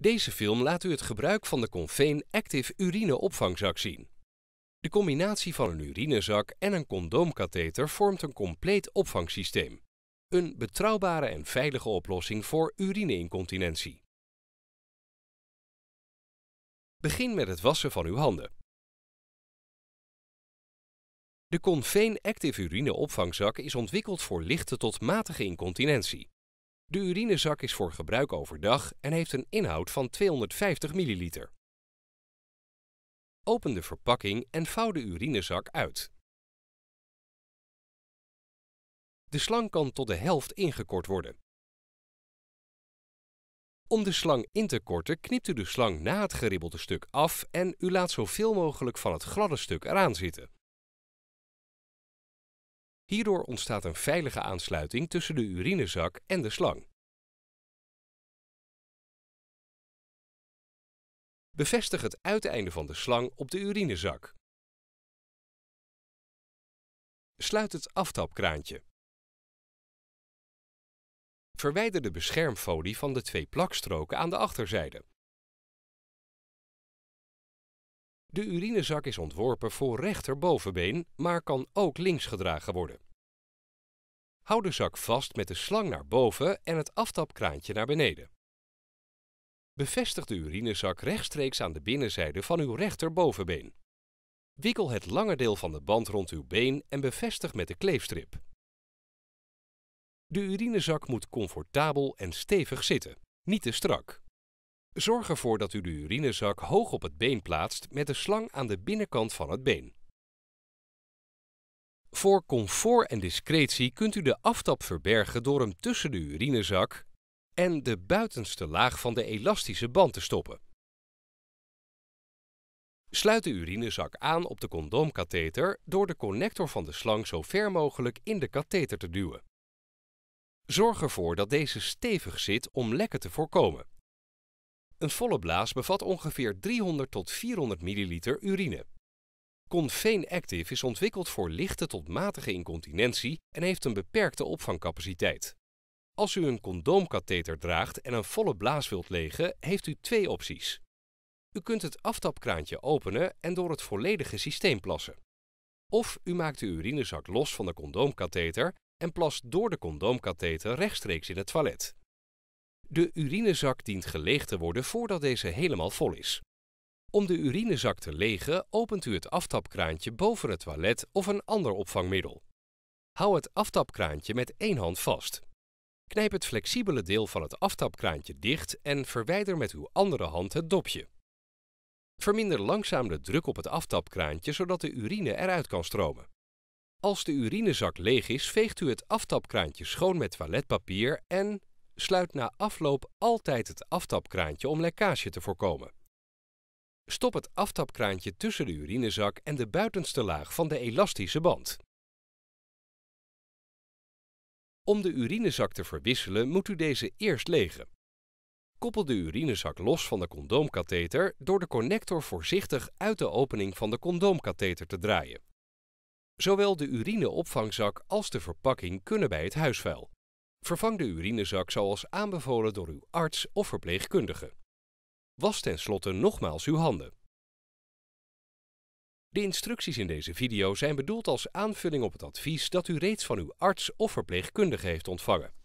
Deze film laat u het gebruik van de Conveen Active Urine Opvangzak zien. De combinatie van een urinezak en een condoomkatheter vormt een compleet opvangsysteem. Een betrouwbare en veilige oplossing voor urineincontinentie. Begin met het wassen van uw handen. De Conveen Active Urine is ontwikkeld voor lichte tot matige incontinentie. De urinezak is voor gebruik overdag en heeft een inhoud van 250 ml. Open de verpakking en vouw de urinezak uit. De slang kan tot de helft ingekort worden. Om de slang in te korten knipt u de slang na het geribbelde stuk af en u laat zoveel mogelijk van het gladde stuk eraan zitten. Hierdoor ontstaat een veilige aansluiting tussen de urinezak en de slang. Bevestig het uiteinde van de slang op de urinezak. Sluit het aftapkraantje. Verwijder de beschermfolie van de twee plakstroken aan de achterzijde. De urinezak is ontworpen voor rechterbovenbeen, maar kan ook links gedragen worden. Houd de zak vast met de slang naar boven en het aftapkraantje naar beneden. Bevestig de urinezak rechtstreeks aan de binnenzijde van uw rechterbovenbeen. Wikkel het lange deel van de band rond uw been en bevestig met de kleefstrip. De urinezak moet comfortabel en stevig zitten, niet te strak. Zorg ervoor dat u de urinezak hoog op het been plaatst met de slang aan de binnenkant van het been. Voor comfort en discretie kunt u de aftap verbergen door hem tussen de urinezak en de buitenste laag van de elastische band te stoppen. Sluit de urinezak aan op de condoomkatheter door de connector van de slang zo ver mogelijk in de katheter te duwen. Zorg ervoor dat deze stevig zit om lekken te voorkomen. Een volle blaas bevat ongeveer 300 tot 400 milliliter urine. Confeen Active is ontwikkeld voor lichte tot matige incontinentie en heeft een beperkte opvangcapaciteit. Als u een condoomkatheter draagt en een volle blaas wilt legen, heeft u twee opties. U kunt het aftapkraantje openen en door het volledige systeem plassen. Of u maakt de urinezak los van de condoomkatheter en plast door de condoomkatheter rechtstreeks in het toilet. De urinezak dient geleegd te worden voordat deze helemaal vol is. Om de urinezak te legen opent u het aftapkraantje boven het toilet of een ander opvangmiddel. Hou het aftapkraantje met één hand vast. Knijp het flexibele deel van het aftapkraantje dicht en verwijder met uw andere hand het dopje. Verminder langzaam de druk op het aftapkraantje zodat de urine eruit kan stromen. Als de urinezak leeg is, veegt u het aftapkraantje schoon met toiletpapier en sluit na afloop altijd het aftapkraantje om lekkage te voorkomen. Stop het aftapkraantje tussen de urinezak en de buitenste laag van de elastische band. Om de urinezak te verwisselen moet u deze eerst legen. Koppel de urinezak los van de condoomkatheter door de connector voorzichtig uit de opening van de condoomkatheter te draaien. Zowel de urineopvangzak als de verpakking kunnen bij het huisvuil. Vervang de urinezak zoals aanbevolen door uw arts of verpleegkundige. Was tenslotte nogmaals uw handen. De instructies in deze video zijn bedoeld als aanvulling op het advies dat u reeds van uw arts of verpleegkundige heeft ontvangen.